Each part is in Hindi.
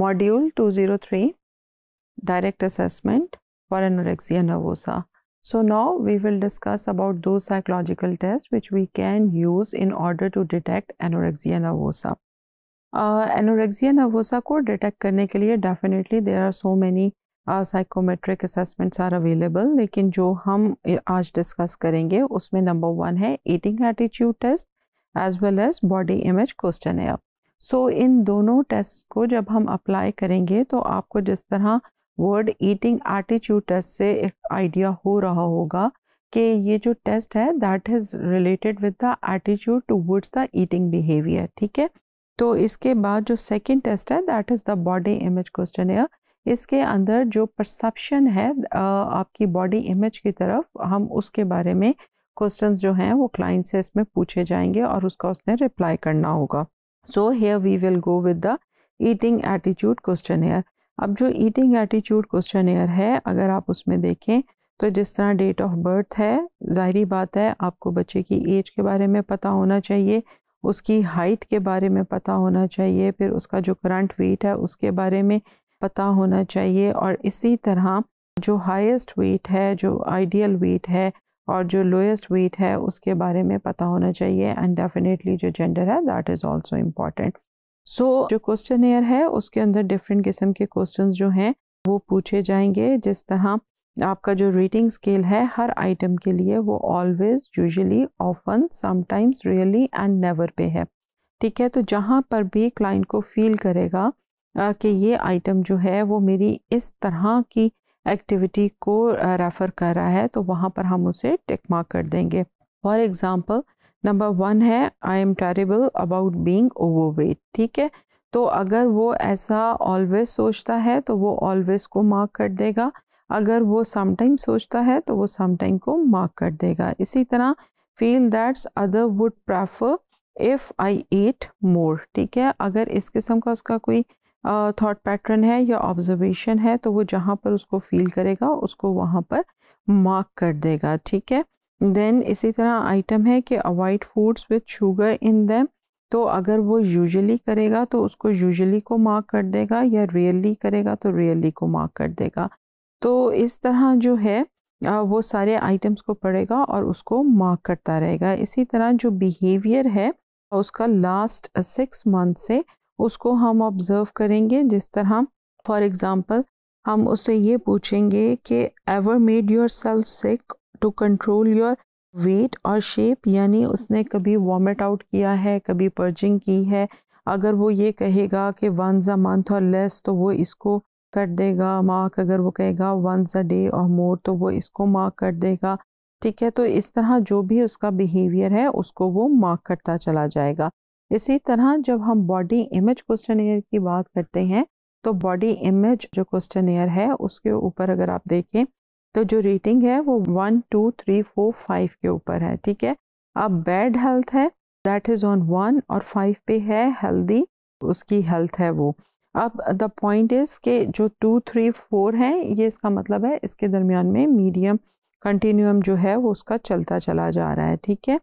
module 203 direct assessment for anorexia nervosa so now we will discuss about those psychological tests which we can use in order to detect anorexia nervosa uh, anorexia nervosa ko detect karne ke liye definitely there are so many uh, psychometric assessments are available lekin jo hum aaj discuss karenge usme number 1 hai eating attitude test as well as body image questionnaire so so, इन दोनों टेस्ट को जब हम अप्लाई करेंगे तो आपको जिस तरह वर्ड ईटिंग एटीट्यूड टेस्ट से एक आइडिया हो रहा होगा कि ये जो टेस्ट है that is related with the attitude towards the eating behaviour ठीक है तो इसके बाद जो सेकेंड टेस्ट है that is the body image question इसके अंदर जो परसेप्शन है आपकी बॉडी इमेज की तरफ हम उसके बारे में क्वेश्चंस जो हैं वो क्लाइंट से इसमें पूछे जाएंगे और उसका उसने रिप्लाई करना होगा so here we will go with the eating attitude questionnaire अब जो ईटिंग एटीट्यूड क्वेश्चन एयर है अगर आप उसमें देखें तो जिस तरह डेट ऑफ बर्थ है जाहरी बात है आपको बच्चे की एज के बारे में पता होना चाहिए उसकी हाइट के बारे में पता होना चाहिए फिर उसका जो करंट वेट है उसके बारे में पता होना चाहिए और इसी तरह जो हाईएस्ट वेट है जो आइडियल वेट है और जो लोएस्ट वेट है उसके बारे में पता होना चाहिए एंड डेफिनेटली जो जेंडर है that is also important so जो क्वेश्चन एयर है उसके अंदर डिफरेंट किस्म के क्वेश्चन जो हैं वो पूछे जाएंगे जिस तरह आपका जो रेटिंग स्केल है हर आइटम के लिए वो always usually often sometimes rarely and never पे है ठीक है तो जहाँ पर भी क्लाइंट को फील करेगा कि ये आइटम जो है वो मेरी इस तरह की एक्टिविटी को रेफ़र कर रहा है तो वहाँ पर हम उसे टिक मार्क कर देंगे फॉर एग्ज़ाम्पल नंबर वन है I am terrible about being overweight ठीक है तो अगर वो ऐसा ऑलवेज सोचता है तो वो ऑलवेज को मार्क कर देगा अगर वो समटाइम सोचता है तो वो समटाइम को मार्क कर देगा इसी तरह feel that's other would prefer if I ate more ठीक है अगर इस किस्म का उसका कोई थॉट पैटर्न है या ऑब्जर्वेशन है तो वो जहाँ पर उसको फील करेगा उसको वहाँ पर मार्क कर देगा ठीक है देन इसी तरह आइटम है कि avoid foods with sugar in them तो अगर वो यूजली करेगा तो उसको यूजली को मार्क कर देगा या रियली करेगा तो रियली को मार्क कर देगा तो इस तरह जो है वो सारे आइटम्स को पढ़ेगा और उसको मार्क करता रहेगा इसी तरह जो बिहेवियर है उसका लास्ट सिक्स मंथ से उसको हम ऑब्ज़र्व करेंगे जिस तरह फॉर एग्ज़ाम्पल हम उससे ये पूछेंगे कि ever made yourself sick to control your weight और शेप यानी उसने कभी वॉमिट आउट किया है कभी पर्जिंग की है अगर वो ये कहेगा कि वंस अ मंथ और लेस तो वो इसको कर देगा मार्क अगर वो कहेगा वंस अ डे और मोर तो वो इसको मार्क कर देगा ठीक है तो इस तरह जो भी उसका बिहेवियर है उसको वो मार्क करता चला जाएगा इसी तरह जब हम बॉडी इमेज क्वेश्चन की बात करते हैं तो बॉडी इमेज जो क्वेश्चन है उसके ऊपर अगर आप देखें तो जो रेटिंग है वो one two three four five के ऊपर है ठीक है अब बैड हेल्थ है दैट इज़ ऑन वन और फाइव पे है हेल्दी उसकी हेल्थ है वो अब द पॉइंट इज़ के जो टू थ्री फोर है ये इसका मतलब है इसके दरमियान में मीडियम कंटिन्यूम जो है वो उसका चलता चला जा रहा है ठीक है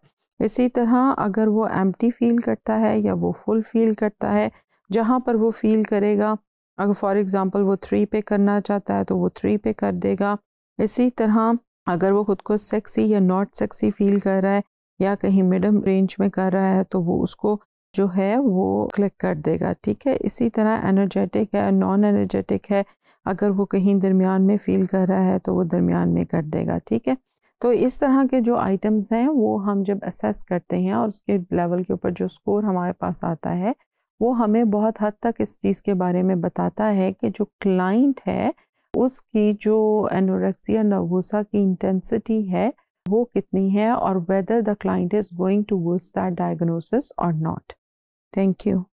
इसी तरह अगर वो एम्प्टी फील करता है या वो फुल फील करता है जहाँ पर वो फील करेगा अगर फॉर एग्ज़ाम्पल वो थ्री पे करना चाहता है तो वो थ्री पे कर देगा इसी तरह अगर वो ख़ुद को सेक्सी या नॉट सेक्सी फील कर रहा है या कहीं मिडम रेंज में कर रहा है तो वो उसको जो है वो क्लिक कर देगा ठीक है इसी तरह एनर्जेटिक है नॉन एनर्जेटिक है अगर वो कहीं दरमियान में फ़ील कर रहा है तो वो दरमियान में कर देगा ठीक है तो इस तरह के जो आइटम्स हैं वो हम जब असेस करते हैं और उसके लेवल के ऊपर जो स्कोर हमारे पास आता है वो हमें बहुत हद तक इस चीज़ के बारे में बताता है कि जो क्लाइंट है उसकी जो एनोरेक्सिया नर्वोसा की इंटेंसिटी है वो कितनी है और whether the client is going to वो दैट डायग्नोसिस और नॉट थैंक यू